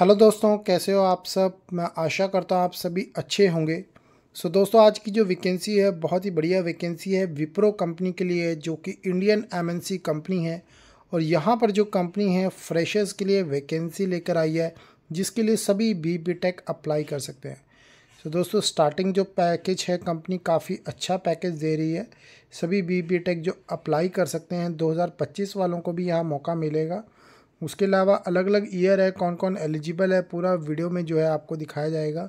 Hello दोस्तों कैसे हो आप सब मैं आशा करता हूँ आप सभी अच्छे होंगे सो so, दोस्तों आज की जो वैकेंसी है बहुत ही बढ़िया वैकेंसी है विप्रो कंपनी के लिए जो कि इंडियन एमएनसी कंपनी है और यहाँ पर जो कंपनी है फ्रेशर्स के लिए वैकेंसी लेकर आई है जिसके लिए सभी बी बी टेक अप्लाई कर सकते हैं सो so, दोस्तों स्टार्टिंग जो पैकेज है कंपनी काफ़ी अच्छा पैकेज दे रही है सभी बी बी टेक जो अप्लाई कर सकते हैं दो वालों को भी यहाँ मौका मिलेगा उसके अलावा अलग अलग ईयर है कौन कौन एलिजिबल है पूरा वीडियो में जो है आपको दिखाया जाएगा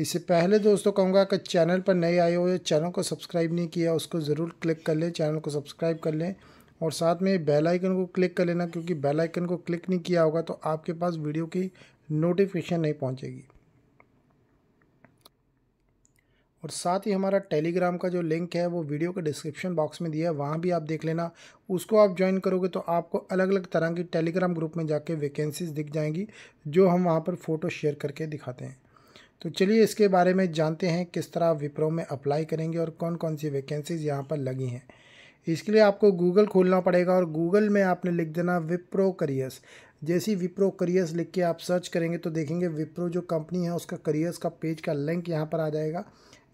इससे पहले दोस्तों कहूँगा कि चैनल पर नए आए हो या चैनल को सब्सक्राइब नहीं किया उसको ज़रूर क्लिक कर लें चैनल को सब्सक्राइब कर लें और साथ में बेल आइकन को क्लिक कर लेना क्योंकि बेल आइकन को क्लिक नहीं किया होगा तो आपके पास वीडियो की नोटिफिकेशन नहीं पहुँचेगी और साथ ही हमारा टेलीग्राम का जो लिंक है वो वीडियो के डिस्क्रिप्शन बॉक्स में दिया है वहाँ भी आप देख लेना उसको आप ज्वाइन करोगे तो आपको अलग अलग तरह की टेलीग्राम ग्रुप में जाके वैकेंसीज दिख जाएंगी जो हम वहाँ पर फ़ोटो शेयर करके दिखाते हैं तो चलिए इसके बारे में जानते हैं किस तरह आप विप्रो में अप्लाई करेंगे और कौन कौन सी वैकेंसीज़ यहाँ पर लगी हैं इसके लिए आपको गूगल खोलना पड़ेगा और गूगल में आपने लिख देना विप्रो करियर्स जैसे ही विप्रो करियर्स लिख के आप सर्च करेंगे तो देखेंगे विप्रो जो कंपनी है उसका करियर्स का पेज का लिंक यहाँ पर आ जाएगा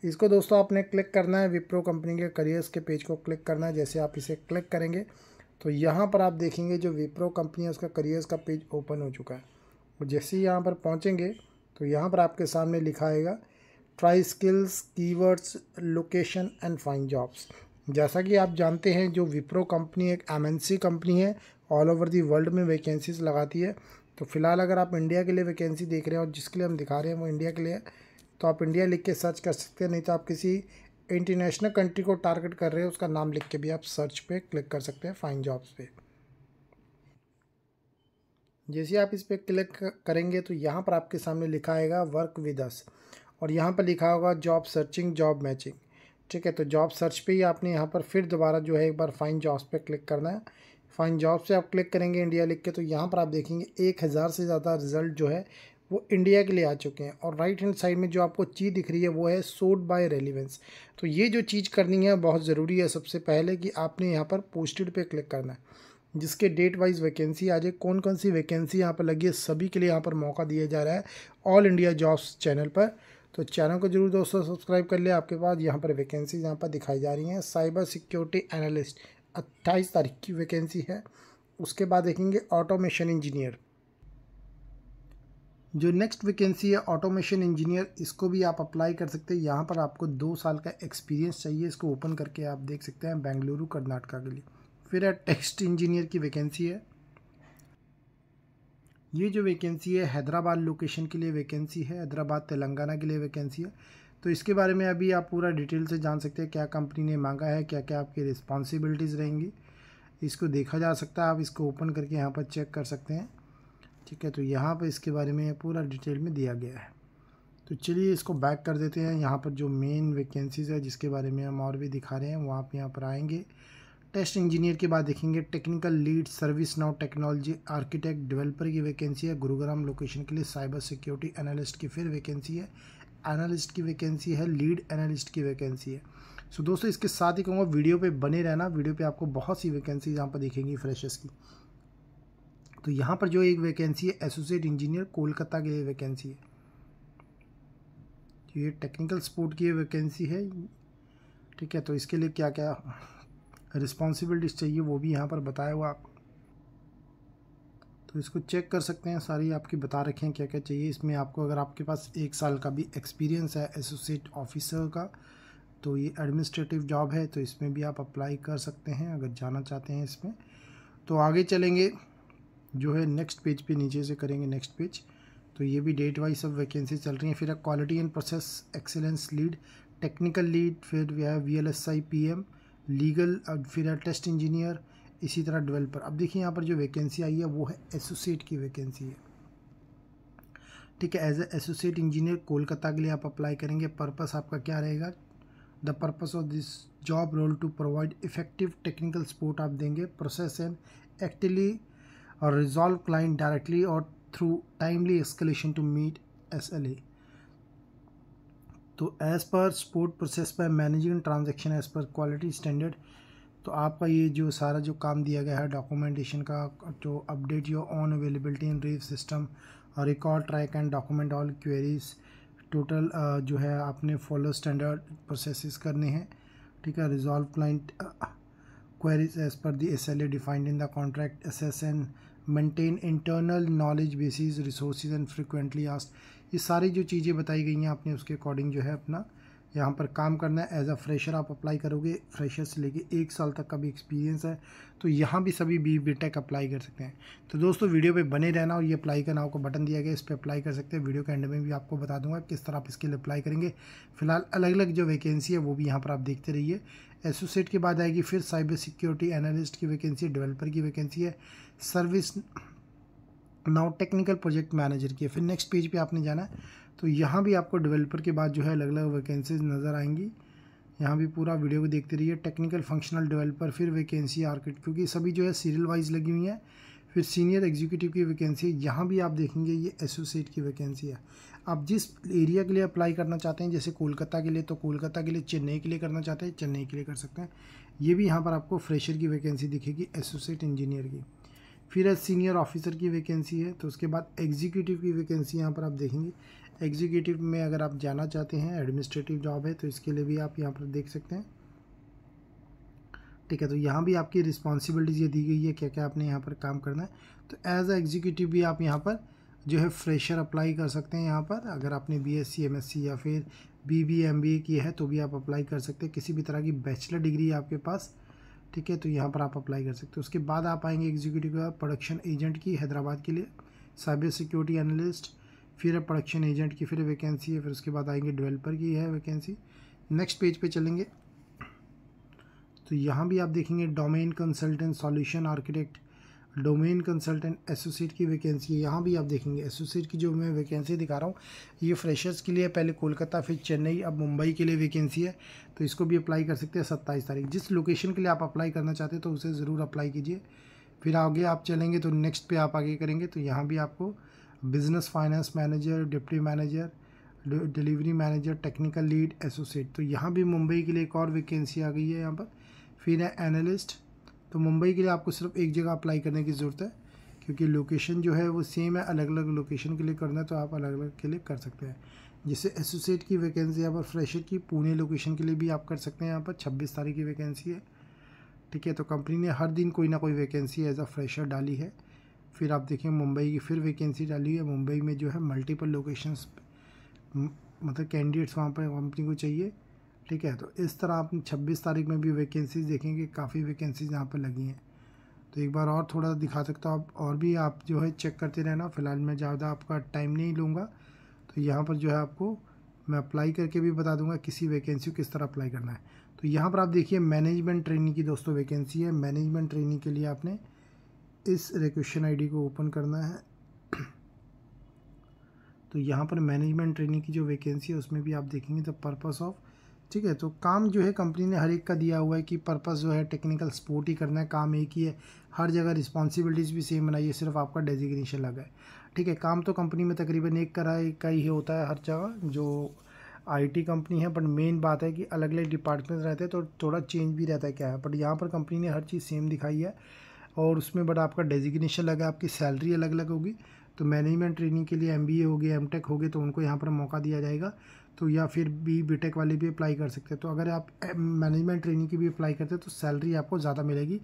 इसको दोस्तों आपने क्लिक करना है विप्रो कंपनी के करियर्स के पेज को क्लिक करना है जैसे आप इसे क्लिक करेंगे तो यहाँ पर आप देखेंगे जो विप्रो कंपनी है उसका करियर्स का पेज ओपन हो चुका है और जैसे ही यहाँ पर पहुँचेंगे तो यहाँ पर आपके सामने लिखा आएगा try skills keywords location and find jobs जैसा कि आप जानते हैं जो विप्रो कंपनी एक एम कंपनी है ऑल ओवर दी वर्ल्ड में वैकेंसीज लगाती है तो फिलहाल अगर आप इंडिया के लिए वैकेंसी देख रहे हैं और जिसके लिए हम दिखा रहे हैं वो इंडिया के लिए तो आप इंडिया लिख के सर्च कर सकते हैं नहीं तो आप किसी इंटरनेशनल कंट्री को टारगेट कर रहे हो उसका नाम लिख के भी आप सर्च पे क्लिक कर सकते हैं फाइन जॉब्स पे जैसे आप इस पर क्लिक करेंगे तो यहाँ पर आपके सामने लिखा आएगा वर्क विद अस और यहाँ पर लिखा होगा जॉब सर्चिंग जॉब मैचिंग ठीक है तो जॉब सर्च पे ही आपने यहाँ पर फिर दोबारा जो है एक बार फाइन जॉब्स पे क्लिक करना है फाइन जॉब से आप क्लिक करेंगे इंडिया लिख के तो यहाँ पर आप देखेंगे एक हज़ार से ज़्यादा रिजल्ट जो है वो इंडिया के लिए आ चुके हैं और राइट हैंड साइड में जो आपको चीज़ दिख रही है वो है सोड बाय रेलिवेंस तो ये जो चीज़ करनी है बहुत ज़रूरी है सबसे पहले कि आपने यहाँ पर पोस्टेड पे क्लिक करना है जिसके डेट वाइज वैकेंसी आ जाए कौन कौन सी वैकेंसी यहाँ पर लगी है सभी के लिए यहाँ पर मौका दिया जा रहा है ऑल इंडिया जॉब्स चैनल पर तो चैनल को जरूर दोस्तों सब्सक्राइब कर लिया आपके पास यहाँ पर वैकेंसी यहाँ पर दिखाई जा रही हैं साइबर सिक्योरिटी एनालिस्ट अट्ठाईस तारीख की वैकेंसी है उसके बाद देखेंगे ऑटोमेशन इंजीनियर जो नेक्स्ट वैकेंसी है ऑटोमेशन इंजीनियर इसको भी आप अप्लाई कर सकते हैं यहाँ पर आपको दो साल का एक्सपीरियंस चाहिए इसको ओपन करके आप देख सकते हैं बेंगलुरु कर्नाटका के लिए फिर है टेक्स्ट इंजीनियर की वैकेंसी है ये जो वैकेंसी है हैदराबाद लोकेशन के लिए वैकेंसी है हैदराबाद तेलंगाना के लिए वैकेंसी है तो इसके बारे में अभी आप पूरा डिटेल से जान सकते हैं क्या कंपनी ने मांगा है क्या क्या आपकी रिस्पॉन्सिबिलिटीज़ रहेंगी इसको देखा जा सकता है आप इसको ओपन करके यहाँ पर चेक कर सकते हैं ठीक है तो यहाँ पर इसके बारे में पूरा डिटेल में दिया गया है तो चलिए इसको बैक कर देते हैं यहाँ पर जो मेन वैकेंसीज़ है जिसके बारे में हम और भी दिखा रहे हैं वहाँ पर यहाँ पर आएंगे टेस्ट इंजीनियर के बाद देखेंगे technical lead service now technology architect developer की वैकेंसी है गुरुग्राम लोकेशन के लिए साइबर सिक्योरिटी एनालिस्ट की फिर वैकेंसी है एनालिस्ट की वैकेंसी है लीड एनालिस्ट की वैकेंसी है सो so, दोस्तों इसके साथ ही कहूँगा वीडियो पे बने रहना वीडियो पे आपको बहुत सी वैकेंसी यहाँ पर दिखेंगी फ्रेशर्स की तो यहाँ पर जो एक वैकेंसी है एसोसिएट इंजीनियर कोलकाता की वैकेंसी है तो ये टेक्निकल सपोर्ट की वैकेंसी है ठीक है तो इसके लिए क्या क्या रिस्पॉन्सिबिलिटीज चाहिए वो भी यहाँ पर बताया हुआ आप तो इसको चेक कर सकते हैं सारी आपकी बता रखे हैं क्या क्या चाहिए इसमें आपको अगर आपके पास एक साल का भी एक्सपीरियंस है एसोसिएट ऑफिसर का तो ये एडमिनिस्ट्रेटिव जॉब है तो इसमें भी आप अप्लाई कर सकते हैं अगर जाना चाहते हैं इसमें तो आगे चलेंगे जो है नेक्स्ट पेज पे नीचे से करेंगे नेक्स्ट पेज तो ये भी डेट वाइज सब वैकेंसी चल रही हैं फिर quality and process excellence lead technical lead फिर V V L S I P M legal फिर है टेस्ट इंजीनियर इसी तरह डेवलपर अब देखिए यहाँ पर जो वैकेंसी आई है वो है एसोसिएट की वैकेंसी है ठीक है as a associate engineer Kolkata के लिए आप अप्लाई करेंगे पर्पस आपका क्या रहेगा the purpose of this job role to provide effective technical support आप देंगे process and actively or resolve client directly or through timely escalation to meet SLA. तो as per support process by managing transaction as per quality standard तो आपका ये जो सारा जो काम दिया गया है डॉक्यूमेंटेशन का जो update your own availability in reef system और record track and document all queries total जो है आपने फॉलो स्टैंडर्ड प्रोसेस करने हैं ठीक है resolve client queries as per the S L A defined in the contract S S N maintain internal knowledge bases resources and frequently asked ये सारी जो चीज़ें बताई गई हैं आपने उसके अकॉर्डिंग जो है अपना यहाँ पर काम करना है एज अ फ्रेशर आप अप्लाई करोगे फ्रेशर से लेके एक साल तक का भी एक्सपीरियंस है तो यहाँ भी सभी बी बी टेक अप्लाई कर सकते हैं तो दोस्तों वीडियो पे बने रहना और ये अप्लाई का नाव का बटन दिया गया इस पर अप्लाई कर सकते हैं वीडियो के एंड में भी आपको बता दूंगा किस तरह आप इसके लिए अप्लाई करेंगे फिलहाल अलग अलग जो वैकेंसी है वो भी यहाँ पर आप देखते रहिए एसोसिएट के बाद आएगी फिर साइबर सिक्योरिटी एनालिस्ट की वैकेंसी डेवलपर की वैकेंसी है service now technical project manager की है फिर नेक्स्ट पेज पे आपने जाना है तो यहाँ भी आपको डेवलपर के बाद जो है अलग अलग वैकेंसीज नज़र आएंगी यहाँ भी पूरा वीडियो को देखते रहिए टेक्निकल फंक्शनल डेवलपर फिर वैकेंसी आर्किट क्योंकि सभी जो है सीरियल वाइज लगी हुई हैं फिर सीनियर एग्जीक्यूटिव की वैकेंसी यहाँ भी आप देखेंगे ये एसोसिएट की वैकेंसी है आप जिस एरिया के लिए अप्लाई करना चाहते हैं जैसे कोलकाता के लिए तो कोलकाता के लिए चेन्नई के लिए करना चाहते हैं चेन्नई के लिए कर सकते हैं ये भी यहाँ पर आपको फ्रेशर की वैकेंसी दिखेगी एसोसिएट इंजीनियर की फिर एज सीनियर ऑफिसर की वैकेंसी है तो उसके बाद एग्जीक्यूटिव की वैकेंसी यहाँ पर आप देखेंगे एग्जीक्यूटिव में अगर आप जाना चाहते हैं एडमिनिस्ट्रेटिव जॉब है तो इसके लिए भी आप यहाँ पर देख सकते हैं ठीक है तो यहाँ भी आपकी रिस्पॉन्सिबिलिटीज़ ये दी गई है क्या क्या आपने यहाँ पर काम करना है तो एज अ एग्जीक्यूटिव भी आप यहाँ पर जो है फ्रेशर अप्लाई कर सकते हैं यहाँ पर अगर आपने B S C M S C या फिर B B M B A की है तो भी आप अप्लाई कर सकते हैं किसी भी तरह की बैचलर डिग्री आपके पास ठीक है तो यहाँ पर आप अप्लाई कर सकते हो उसके बाद आप आएंगे एग्जीक्यूटिव प्रोडक्शन एजेंट की हैदराबाद के लिए साइबर सिक्योरिटी एनालिस्ट फिर प्रोडक्शन एजेंट की फिर वैकेंसी है फिर उसके बाद आएंगे डेवलपर की है वैकेंसी नेक्स्ट पेज पे चलेंगे तो यहाँ भी आप देखेंगे domain consultant solution architect domain consultant associate की वैकेंसी है यहाँ भी आप देखेंगे एसोसिएट की जो मैं वैकेंसी दिखा रहा हूँ ये फ्रेशर्स के लिए पहले कोलकाता फिर चेन्नई अब मुंबई के लिए वैकेंसी है तो इसको भी अप्लाई कर सकते हैं सत्ताईस तारीख जिस लोकेशन के लिए आप अप्लाई करना चाहते हैं तो उसे ज़रूर अप्लाई कीजिए फिर आगे आप चलेंगे तो नेक्स्ट पे आप आगे करेंगे तो यहाँ भी आपको business finance manager deputy manager delivery manager technical lead associate तो यहाँ भी मुंबई के लिए एक और वैकेंसी आ गई है यहाँ पर फिर है एनालिस्ट तो मुंबई के लिए आपको सिर्फ एक जगह अप्लाई करने की ज़रूरत है क्योंकि लोकेशन जो है वो सेम है अलग अलग लोकेशन के लिए करना है तो आप अलग अलग के लिए कर सकते हैं जैसे एसोसिएट की वैकेंसी यहाँ पर फ्रेशर की पुणे लोकेशन के लिए भी आप कर सकते हैं यहाँ पर छब्बीस तारीख की वैकेंसी है ठीक है तो कंपनी ने हर दिन कोई ना कोई वैकेंसी एज अ फ्रेशर डाली है फिर आप देखें मुंबई की फिर वैकेंसी डाली है मुंबई में जो है मल्टीपल लोकेशन मतलब कैंडिडेट्स वहाँ पर कंपनी को चाहिए ठीक है तो इस तरह आप 26 तारीख में भी वैकेंसीज देखेंगे काफ़ी वैकेंसीज यहाँ पर लगी हैं तो एक बार और थोड़ा दिखा सकता हूँ आप और भी आप जो है चेक करते रहना फ़िलहाल मैं ज़्यादा आपका टाइम नहीं लूँगा तो यहाँ पर जो है आपको मैं अप्लाई करके भी बता दूंगा किसी वैकेंसी को किस तरह अप्लाई करना है तो यहाँ पर आप देखिए मैनेजमेंट ट्रेनिंग की दोस्तों वैकेंसी है मैनेजमेंट ट्रेनिंग के लिए आपने इस रिक्वेशन आईडी को ओपन करना है तो यहाँ पर मैनेजमेंट ट्रेनिंग की जो वैकेंसी है उसमें भी आप देखेंगे द पर्पज़ ऑफ ठीक है तो काम जो है कंपनी ने हर एक का दिया हुआ है कि पर्पस जो है टेक्निकल सपोर्ट ही करना है काम एक ही है हर जगह रिस्पॉन्सिबिलिटीज़ भी सेम बनाई है सिर्फ आपका डेजिग्नेशन लगा है ठीक है काम तो कंपनी में तकरीबन एक कराए एक का ही होता है हर जगह जो आईटी कंपनी है बट मेन बात है कि अलग अलग डिपार्टमेंट रहते हैं तो थोड़ा चेंज भी रहता है क्या है बट यहाँ पर कंपनी ने हर चीज़ सेम दिखाई है और उसमें बट आपका डेजिग्नेशन लगा आपकी सैलरी अलग अलग होगी तो मैनेजमेंट ट्रेनिंग के लिए एम हो होगी एम हो गए तो उनको यहाँ पर मौका दिया जाएगा तो या फिर बी बीटेक वाले भी अप्लाई कर सकते हैं तो अगर आप मैनेजमेंट ट्रेनिंग की भी अप्लाई करते हैं तो सैलरी आपको ज़्यादा मिलेगी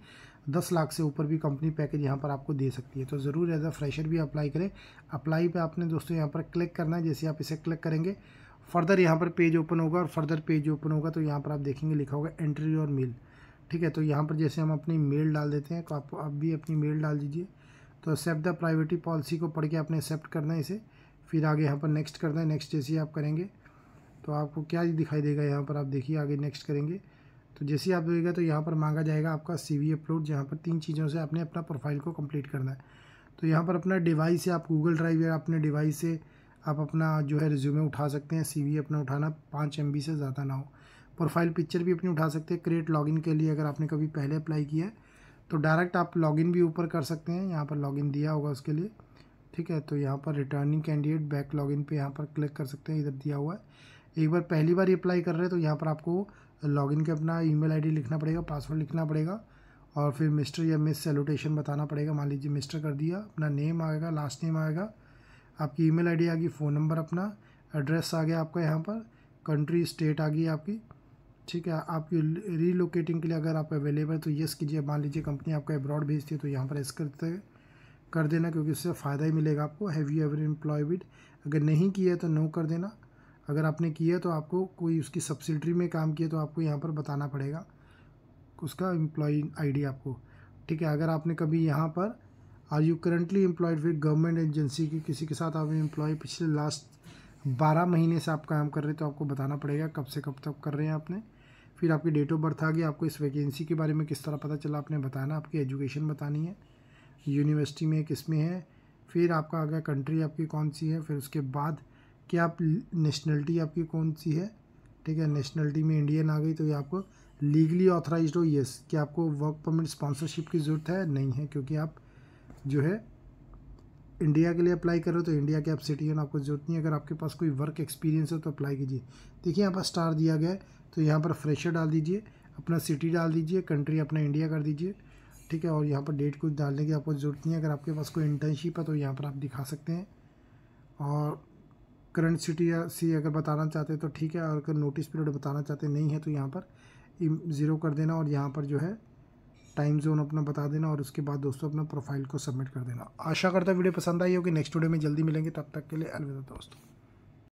दस लाख से ऊपर भी कंपनी पैकेज यहाँ पर आपको दे सकती है तो ज़रूर एज अ फ्रेशर भी अप्लाई करें अप्लाई पे आपने दोस्तों यहाँ पर क्लिक करना है जैसे आप इसे क्लिक करेंगे फर्दर यहाँ पर पेज ओपन होगा और फर्दर पेज ओपन होगा तो यहाँ पर आप देखेंगे लिखा होगा एंट्री और मेल ठीक है तो यहाँ पर जैसे हम अपनी मेल डाल देते हैं तो आप, आप भी अपनी मेल डाल दीजिए तो एक्सेप्ट द प्राइवेटी पॉलिसी को पढ़ के आपने एक्सेप्ट करना है इसे फिर आगे यहाँ पर नेक्स्ट करना है नेक्स्ट जैसे आप करेंगे तो आपको क्या दिखाई देगा यहाँ पर आप देखिए आगे नेक्स्ट करेंगे तो जैसे आप देखेगा तो यहाँ पर मांगा जाएगा आपका सी वी अपलोड जहाँ पर तीन चीज़ों से आपने अपना प्रोफाइल को कंप्लीट करना है तो यहाँ पर अपना डिवाइस से आप गूगल ड्राइव या अपने डिवाइस से आप अपना जो है रिज्यूमे उठा सकते हैं सी अपना उठाना पाँच एम से ज़्यादा ना हो प्रोफाइल पिक्चर भी अपनी उठा सकते हैं क्रिएट लॉगिन के लिए अगर आपने कभी पहले अप्लाई किया है तो डायरेक्ट आप लॉगिन भी ऊपर कर सकते हैं यहाँ पर लॉगिन दिया होगा उसके लिए ठीक है तो यहाँ पर रिटर्निंग कैंडिडेट बैक लॉगिन पे यहाँ पर क्लिक कर सकते हैं इधर दिया हुआ है एक बार पहली बार अप्लाई कर रहे हैं तो यहाँ पर आपको लॉगिन के अपना ईमेल आईडी लिखना पड़ेगा पासवर्ड लिखना पड़ेगा और फिर मिस्टर या मिस सैल्यूटेशन बताना पड़ेगा मान लीजिए मिस्टर कर दिया अपना नेम आएगा लास्ट नेम आएगा आपकी ईमेल आईडी आ गई फ़ोन नंबर अपना एड्रेस आ गया आपका यहाँ पर कंट्री स्टेट आ गई आपकी ठीक है आपकी रीलोकेटिंग के लिए अगर आप अवेलेबल है तो येस कीजिए मान लीजिए कंपनी आपको अब्रॉड भेजती है तो यहाँ पर एस करते कर देना क्योंकि उससे फ़ायदा ही मिलेगा आपको हैवी एवर एम्प्लॉय विद अगर नहीं किया तो नो कर देना अगर आपने किया तो आपको कोई उसकी सब्सिडरी में काम किया तो आपको यहाँ पर बताना पड़ेगा उसका एम्प्लॉई आईडी आपको ठीक है अगर आपने कभी यहाँ पर are you currently employed with government agency की किसी के साथ आप एम्प्लॉय पिछले लास्ट बारह महीने से आप काम कर रहे हैं तो आपको बताना पड़ेगा कब से कब तक कर रहे हैं आपने फिर आपकी डेट ऑफ बर्थ आ गई आपको इस वैकेंसी के बारे में किस तरह पता चला आपने बताना आपकी एजुकेशन बतानी है यूनिवर्सिटी में किस में है फिर आपका आ गया कंट्री आपकी कौन सी है फिर उसके बाद कि आप नेशनलिटी आपकी कौन सी है ठीक है नेशनलिटी में इंडियन आ गई तो ये आपको लीगली ऑथराइज हो येस कि आपको वर्क परमिट स्पॉन्सरशिप की ज़रूरत है नहीं है क्योंकि आप जो है इंडिया के लिए अप्लाई कर रहे हो तो इंडिया के आप सिटीजन आपको जरूरत नहीं है अगर आपके पास कोई वर्क एक्सपीरियंस हो तो अप्लाई कीजिए देखिए यहाँ पर स्टार दिया गया है तो यहाँ पर फ्रेशर डाल दीजिए अपना सिटी डाल दीजिए कंट्री अपना इंडिया कर दीजिए ठीक है और यहाँ पर डेट कुछ डालने की आपको ज़रूरत नहीं है अगर आपके पास कोई इंटर्नशिप है तो यहाँ पर आप दिखा सकते हैं और करंट सिटी या सी अगर बताना चाहते हैं तो ठीक है और अगर नोटिस पीरियड बताना चाहते नहीं है तो यहाँ पर ज़ीरो कर देना और यहाँ पर जो है टाइम जोन अपना बता देना और उसके बाद दोस्तों अपना प्रोफाइल को सबमिट कर देना आशा करता है वीडियो पसंद आई होगी नेक्स्ट वीडियो में जल्दी मिलेंगे तब तक के लिए अलविदा दोस्तों